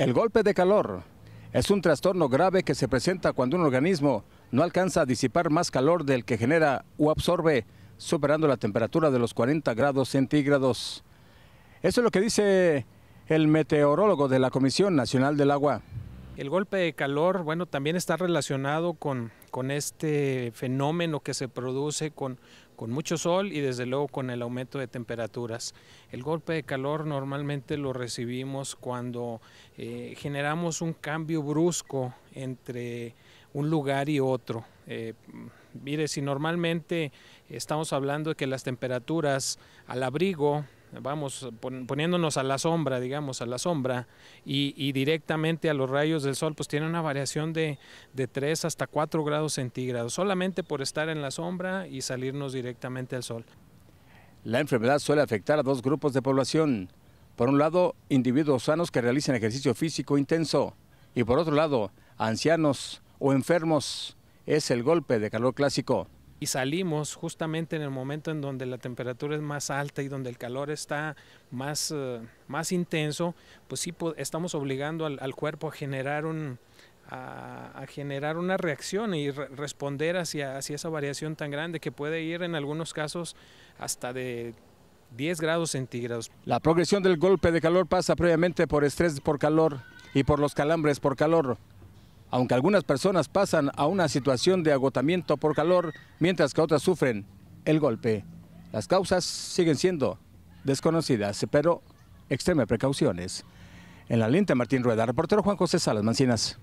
El golpe de calor es un trastorno grave que se presenta cuando un organismo no alcanza a disipar más calor del que genera o absorbe, superando la temperatura de los 40 grados centígrados. Eso es lo que dice el meteorólogo de la Comisión Nacional del Agua. El golpe de calor, bueno, también está relacionado con, con este fenómeno que se produce con, con mucho sol y desde luego con el aumento de temperaturas. El golpe de calor normalmente lo recibimos cuando eh, generamos un cambio brusco entre un lugar y otro. Eh, mire, si normalmente estamos hablando de que las temperaturas al abrigo vamos poniéndonos a la sombra, digamos, a la sombra, y, directamente a los rayos del sol, pues tiene una variación de, de 3 hasta 4 grados centígrados, solamente por estar en la sombra y salirnos directamente al sol. La enfermedad suele afectar a dos grupos de población. Por un lado, individuos sanos que realizan ejercicio físico intenso, y por otro lado, ancianos o enfermos. Es el golpe de calor clásico y salimos justamente en el momento en donde la temperatura es más alta y donde el calor está más, eh, más intenso, pues sí estamos obligando al, cuerpo a generar, un, a, generar una reacción y responder hacia, hacia esa variación tan grande que puede ir en algunos casos hasta de 10 grados centígrados. La progresión del golpe de calor pasa previamente por estrés por calor y por los calambres por calor aunque algunas personas pasan a una situación de agotamiento por calor, mientras que otras sufren el golpe. Las causas siguen siendo desconocidas, pero extreme precauciones. En la lente Martín Rueda, reportero Juan José Salas Mancinas.